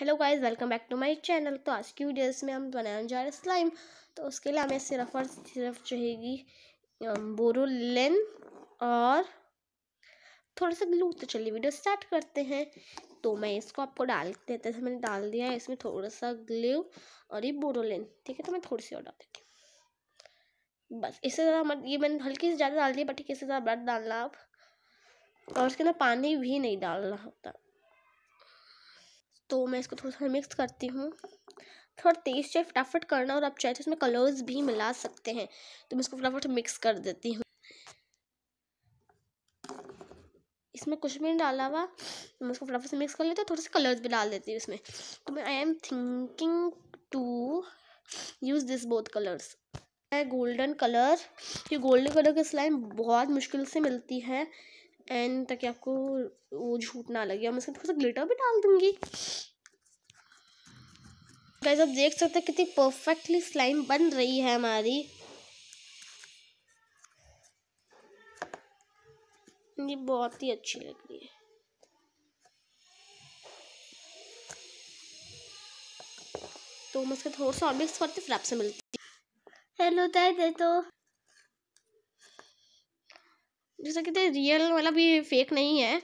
hello guys welcome back to my channel तो आज की वीडियोस में हम बनाने जा रहे हैं स्लाइम तो उसके लिए हमें सिर्फ और सिर्फ चाहिएगी बोरोलिन और थोड़ा सा ग्लू तो चलिए वीडियो स्टार्ट करते हैं तो मैं इसको आपको डाल देते थे मैंने डाल दिया है इसमें थोड़ा सा ग्लू और ये बोरोलिन ठीक है तो मैं थोड़ी सी और डाल देती हूँ बस इससे ज़्यादा मत ये मैंने हल्की से ज़्यादा डाल दिया बट ठीक इससे ज़्यादा ब्लड डालना आप और उसके अंदर पानी भी नहीं डालना होता तो मैं इसको थोड़ा सा मिक्स करती हूँ थोड़ा तेज़ से फटाफट करना और आप चाहे तो इसमें कलर्स भी मिला सकते हैं तो मैं इसको फटाफट मिक्स कर देती हूँ इसमें कुछ भी नहीं डाला हुआ तो मैं इसको फटाफट से मिक्स कर लेती हूँ थोड़े से कलर्स भी डाल देती हूँ इसमें तो मैं I am thinking to use this both colours है गोल्डन कलर ये गोल्डन कलर की स्लाइम बहुत मुश्किल से मिलती है एंड ताकि आपको वो झूठ ना लगे मैं इसमें थोड़ा सा ग्लिटर भी डाल दूंगी गाइस आप देख सकते हैं कितनी परफेक्टली स्लाइम बन रही है हमारी ये बहुत ही अच्छी लग रही है तो मैं इसका थोड़ा सा और मिक्स करते फिर आपसे मिलती हेलो दे तो जैसा कि रियल वाला भी फेक नहीं है